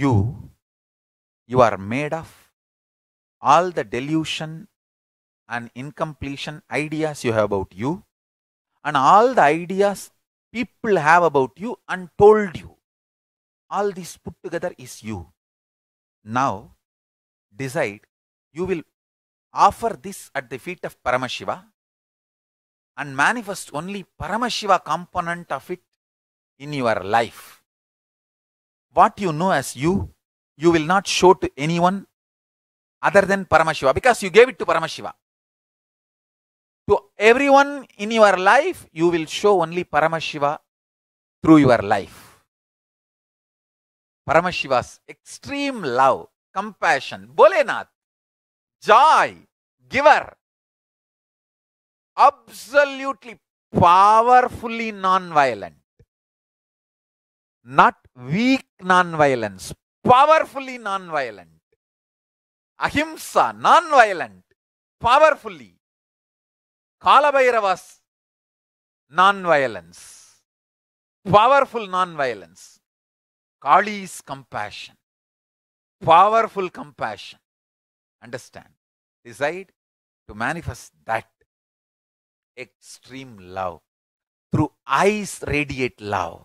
you, you are made of all the delusion and incompletion ideas you have about you and all the ideas people have about you and told you. All this put together is you. Now, decide you will offer this at the feet of Paramashiva and manifest only Paramashiva component of it in your life what you know as you, you will not show to anyone other than Paramashiva because you gave it to Paramashiva. To everyone in your life, you will show only Paramashiva through your life. Paramashiva's extreme love, compassion, Bolenath, joy, giver, absolutely powerfully non-violent not weak non-violence, powerfully non-violent. Ahimsa, non-violent, powerfully. Kalabhairavas, non-violence, powerful non-violence. Kali's compassion, powerful compassion. Understand? Decide to manifest that extreme love through eyes radiate love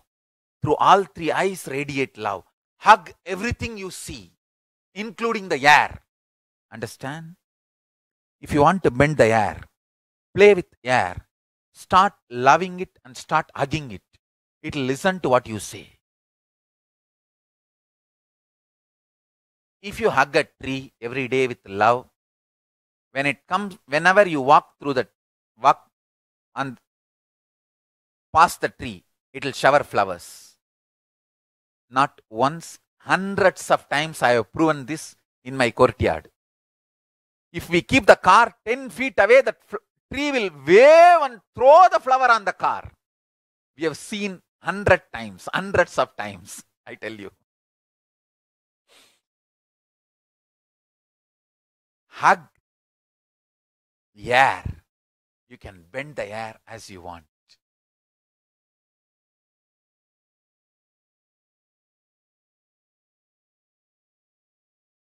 through all three eyes radiate love. Hug everything you see, including the air. Understand? If you want to bend the air, play with air, start loving it and start hugging it. It'll listen to what you say. If you hug a tree every day with love, when it comes, whenever you walk through the walk and past the tree, it'll shower flowers not once, hundreds of times I have proven this in my courtyard. If we keep the car 10 feet away, the tree will wave and throw the flower on the car. We have seen hundred times, hundreds of times, I tell you. Hug the air. You can bend the air as you want.